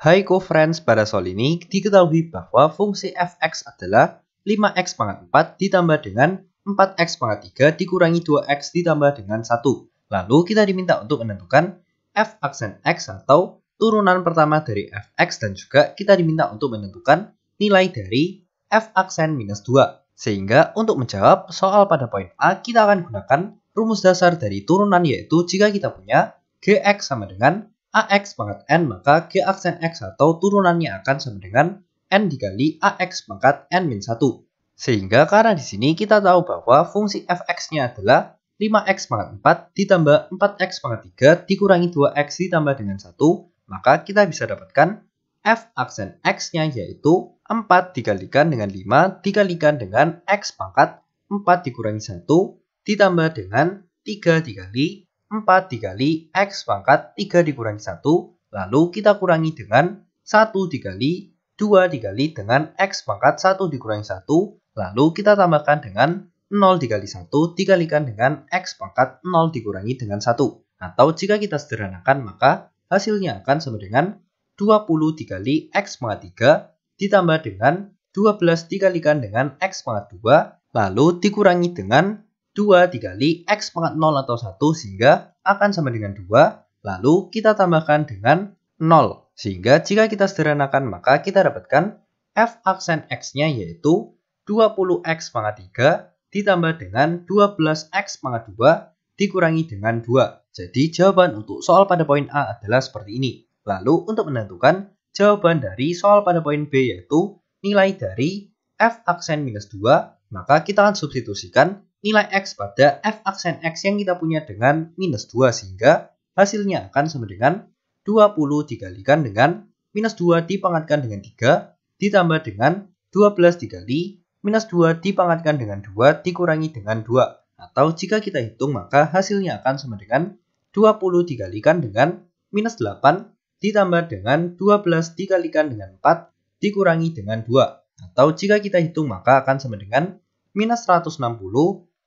Hai co friends pada soal ini diketahui bahwa fungsi fx adalah 5x pangkat 4 ditambah dengan 4x pangkat 3 dikurangi 2x ditambah dengan 1. Lalu kita diminta untuk menentukan f aksen x atau turunan pertama dari fx dan juga kita diminta untuk menentukan nilai dari f aksen minus 2. Sehingga untuk menjawab soal pada poin A kita akan gunakan rumus dasar dari turunan yaitu jika kita punya gx sama dengan AX pangkat N maka G aksen X atau turunannya akan sama dengan N dikali AX pangkat N min 1. Sehingga karena di sini kita tahu bahwa fungsi fx-nya adalah 5x pangkat 4 ditambah 4x pangkat 3 dikurangi 2x ditambah dengan 1, maka kita bisa dapatkan f aksen x-nya yaitu 4 dikalikan dengan 5 dikalikan dengan x pangkat 4 dikurangi 1 ditambah dengan 3 dikali 4 dikali X pangkat 3 dikurangi 1, lalu kita kurangi dengan 1 dikali 2 dikali dengan X pangkat 1 dikurangi 1, lalu kita tambahkan dengan 0 dikali 1 dikalikan dengan X pangkat 0 dikurangi dengan 1. Atau jika kita sederhanakan maka hasilnya akan sama dengan 20 dikali X pangkat 3 ditambah dengan 12 dikalikan dengan X pangkat 2 lalu dikurangi dengan 2 dikali X pangkat 0 atau 1 sehingga akan sama dengan 2. Lalu kita tambahkan dengan 0. Sehingga jika kita sederhanakan maka kita dapatkan F aksen X-nya yaitu 20X pangkat 3 ditambah dengan 12X pangkat 2 dikurangi dengan 2. Jadi jawaban untuk soal pada poin A adalah seperti ini. Lalu untuk menentukan jawaban dari soal pada poin B yaitu nilai dari F aksen minus 2 maka kita akan substitusikan nilai X pada F aksen X yang kita punya dengan minus 2 sehingga hasilnya akan sama dengan 20 dikalikan dengan minus 2 dipangkatkan dengan 3 ditambah dengan 12 dikali minus 2 dipangkatkan dengan 2 dikurangi dengan 2 atau jika kita hitung maka hasilnya akan sama dengan 20 dikalikan dengan minus 8 ditambah dengan 12 dikalikan dengan 4 dikurangi dengan 2 atau jika kita hitung maka akan sama dengan minus 160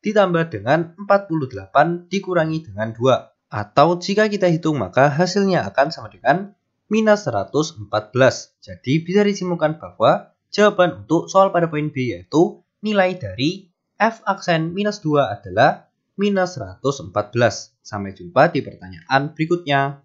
ditambah dengan 48 dikurangi dengan 2. Atau jika kita hitung maka hasilnya akan sama dengan minus 114. Jadi bisa disimpulkan bahwa jawaban untuk soal pada poin B yaitu nilai dari f aksen minus 2 adalah minus 114. Sampai jumpa di pertanyaan berikutnya.